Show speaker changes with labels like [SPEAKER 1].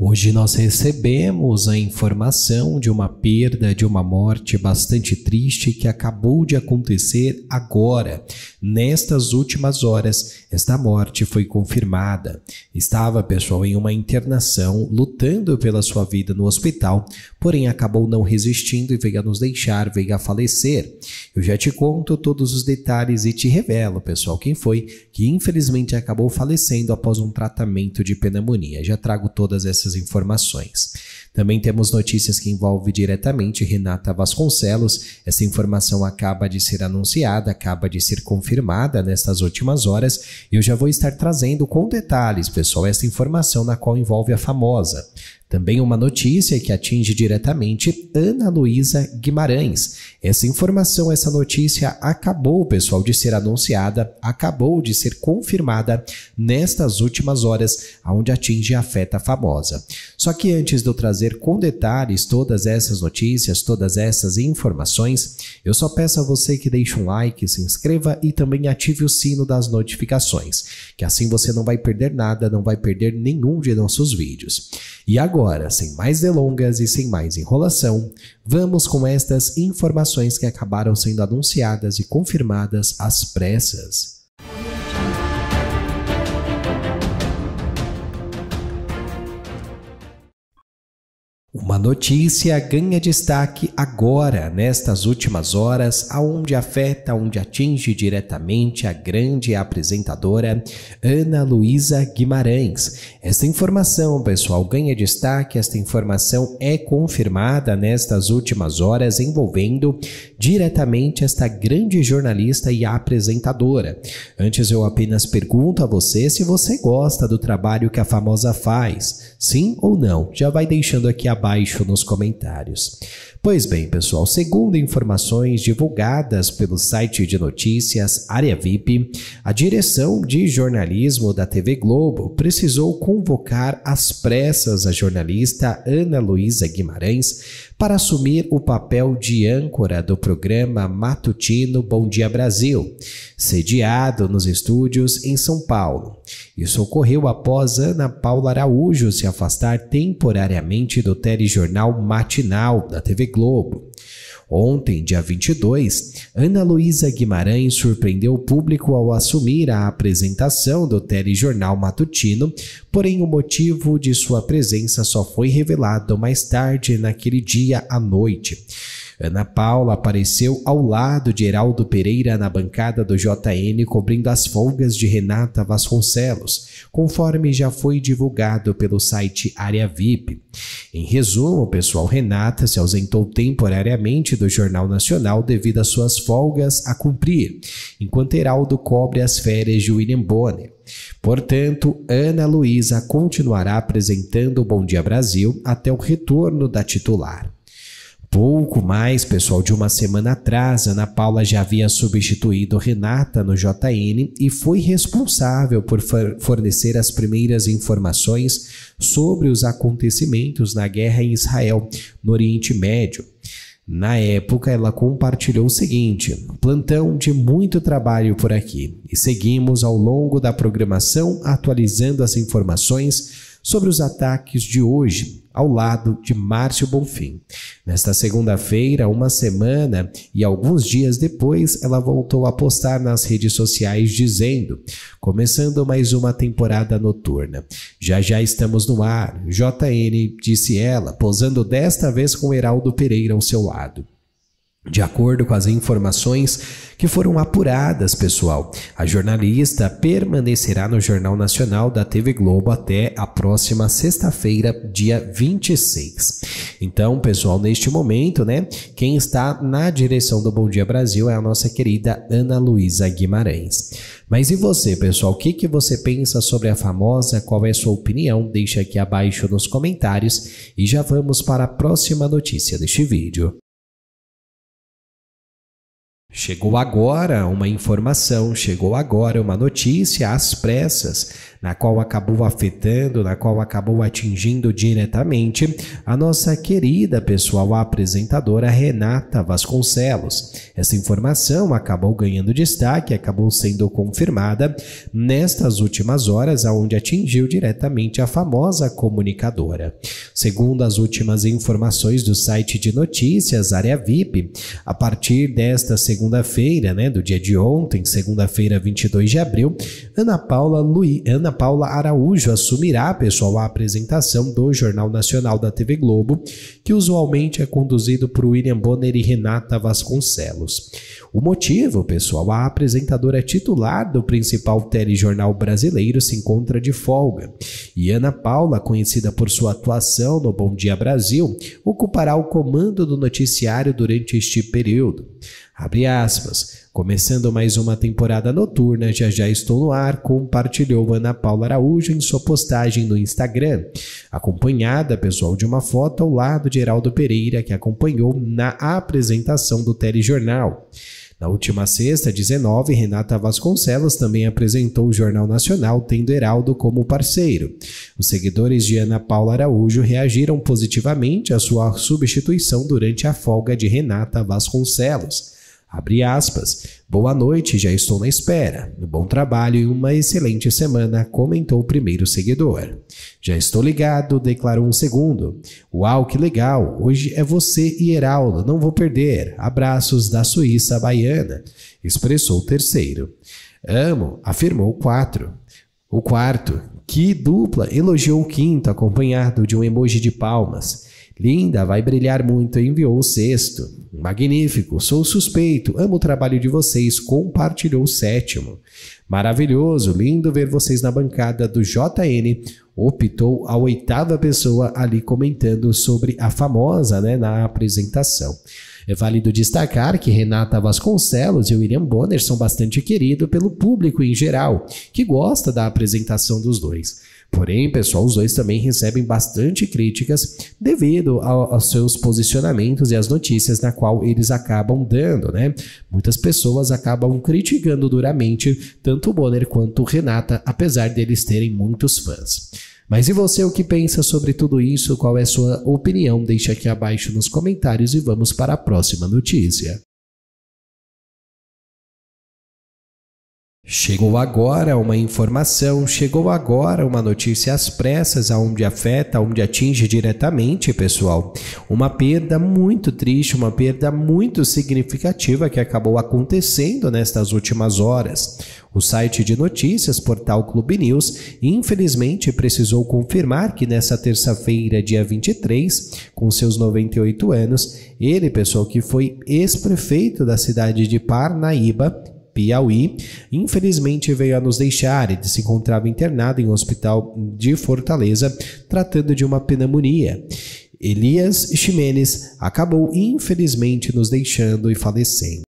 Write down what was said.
[SPEAKER 1] Hoje nós recebemos a informação de uma perda, de uma morte bastante triste que acabou de acontecer agora. Nestas últimas horas, esta morte foi confirmada. Estava, pessoal, em uma internação, lutando pela sua vida no hospital, porém acabou não resistindo e veio a nos deixar, veio a falecer. Eu já te conto todos os detalhes e te revelo, pessoal, quem foi que infelizmente acabou falecendo após um tratamento de pneumonia. Já trago todas essas essas informações. Também temos notícias que envolvem diretamente Renata Vasconcelos. Essa informação acaba de ser anunciada, acaba de ser confirmada nestas últimas horas. Eu já vou estar trazendo com detalhes, pessoal, essa informação na qual envolve a famosa. Também uma notícia que atinge diretamente Ana Luísa Guimarães. Essa informação, essa notícia acabou, pessoal, de ser anunciada, acabou de ser confirmada nestas últimas horas, onde atinge a feta famosa. Só que antes de eu trazer com detalhes todas essas notícias, todas essas informações, eu só peço a você que deixe um like, se inscreva e também ative o sino das notificações, que assim você não vai perder nada, não vai perder nenhum de nossos vídeos. E agora agora, sem mais delongas e sem mais enrolação, vamos com estas informações que acabaram sendo anunciadas e confirmadas às pressas. Uma notícia ganha destaque agora, nestas últimas horas, aonde afeta, onde atinge diretamente a grande apresentadora Ana Luísa Guimarães. Esta informação, pessoal, ganha destaque, esta informação é confirmada nestas últimas horas, envolvendo diretamente esta grande jornalista e apresentadora. Antes, eu apenas pergunto a você se você gosta do trabalho que a famosa faz Sim ou não? Já vai deixando aqui abaixo nos comentários. Pois bem, pessoal, segundo informações divulgadas pelo site de notícias Área VIP, a direção de jornalismo da TV Globo precisou convocar às pressas a jornalista Ana Luísa Guimarães para assumir o papel de âncora do programa matutino Bom Dia Brasil, sediado nos estúdios em São Paulo. Isso ocorreu após Ana Paula Araújo se afastar temporariamente do telejornal matinal da TV Globo. Ontem, dia 22, Ana Luísa Guimarães surpreendeu o público ao assumir a apresentação do telejornal matutino, porém o motivo de sua presença só foi revelado mais tarde naquele dia à noite. Ana Paula apareceu ao lado de Heraldo Pereira na bancada do JN cobrindo as folgas de Renata Vasconcelos, conforme já foi divulgado pelo site Área VIP. Em resumo, o pessoal Renata se ausentou temporariamente do Jornal Nacional devido às suas folgas a cumprir, enquanto Heraldo cobre as férias de William Bonner. Portanto, Ana Luísa continuará apresentando o Bom Dia Brasil até o retorno da titular. Pouco mais, pessoal, de uma semana atrás, Ana Paula já havia substituído Renata no JN e foi responsável por fornecer as primeiras informações sobre os acontecimentos na guerra em Israel, no Oriente Médio. Na época, ela compartilhou o seguinte: plantão de muito trabalho por aqui, e seguimos ao longo da programação atualizando as informações sobre os ataques de hoje, ao lado de Márcio Bonfim. Nesta segunda-feira, uma semana e alguns dias depois, ela voltou a postar nas redes sociais dizendo: começando mais uma temporada noturna. Já já estamos no ar, JN, disse ela, posando desta vez com Heraldo Pereira ao seu lado. De acordo com as informações que foram apuradas, pessoal, a jornalista permanecerá no Jornal Nacional da TV Globo até a próxima sexta-feira, dia 26. Então, pessoal, neste momento, né, quem está na direção do Bom Dia Brasil é a nossa querida Ana Luísa Guimarães. Mas e você, pessoal, o que, que você pensa sobre a famosa? Qual é a sua opinião? Deixa aqui abaixo nos comentários e já vamos para a próxima notícia deste vídeo. Chegou agora uma informação, chegou agora uma notícia às pressas, na qual acabou afetando, na qual acabou atingindo diretamente a nossa querida pessoal apresentadora Renata Vasconcelos. Essa informação acabou ganhando destaque, acabou sendo confirmada nestas últimas horas, aonde atingiu diretamente a famosa comunicadora. Segundo as últimas informações do site de notícias Área VIP, a partir desta segunda segunda-feira, né, do dia de ontem, segunda-feira, 22 de abril, Ana Paula, Lui, Ana Paula Araújo assumirá, pessoal, a apresentação do Jornal Nacional da TV Globo, que usualmente é conduzido por William Bonner e Renata Vasconcelos. O motivo, pessoal, a apresentadora titular do principal telejornal brasileiro se encontra de folga, e Ana Paula, conhecida por sua atuação no Bom Dia Brasil, ocupará o comando do noticiário durante este período. Abre aspas. Começando mais uma temporada noturna, já já estou no ar, compartilhou Ana Paula Araújo em sua postagem no Instagram, acompanhada, pessoal, de uma foto ao lado de Heraldo Pereira, que acompanhou na apresentação do telejornal. Na última sexta, 19, Renata Vasconcelos também apresentou o Jornal Nacional, tendo Heraldo como parceiro. Os seguidores de Ana Paula Araújo reagiram positivamente à sua substituição durante a folga de Renata Vasconcelos. Abre aspas. Boa noite, já estou na espera. Um bom trabalho e uma excelente semana, comentou o primeiro seguidor. Já estou ligado, declarou um segundo. Uau, que legal! Hoje é você e Heraldo, não vou perder. Abraços da Suíça Baiana, expressou o terceiro. Amo, afirmou o quatro. O quarto, que dupla, elogiou o quinto, acompanhado de um emoji de palmas. Linda, vai brilhar muito, enviou o sexto. Magnífico, sou suspeito, amo o trabalho de vocês, compartilhou o sétimo. Maravilhoso, lindo ver vocês na bancada do JN. Optou a oitava pessoa ali comentando sobre a famosa né, na apresentação. É válido destacar que Renata Vasconcelos e William Bonner são bastante queridos pelo público em geral, que gosta da apresentação dos dois. Porém, pessoal, os dois também recebem bastante críticas devido aos seus posicionamentos e às notícias na qual eles acabam dando, né? Muitas pessoas acabam criticando duramente tanto o Bonner quanto o Renata, apesar deles terem muitos fãs. Mas e você o que pensa sobre tudo isso? Qual é a sua opinião? Deixe aqui abaixo nos comentários e vamos para a próxima notícia. Chegou agora uma informação, chegou agora uma notícia às pressas, aonde afeta, aonde atinge diretamente, pessoal. Uma perda muito triste, uma perda muito significativa que acabou acontecendo nestas últimas horas. O site de notícias Portal Clube News, infelizmente, precisou confirmar que nessa terça-feira, dia 23, com seus 98 anos, ele, pessoal, que foi ex-prefeito da cidade de Parnaíba, Piauí, infelizmente veio a nos deixar. Ele se encontrava internado em um hospital de Fortaleza, tratando de uma pneumonia. Elias Ximenes acabou infelizmente nos deixando e falecendo.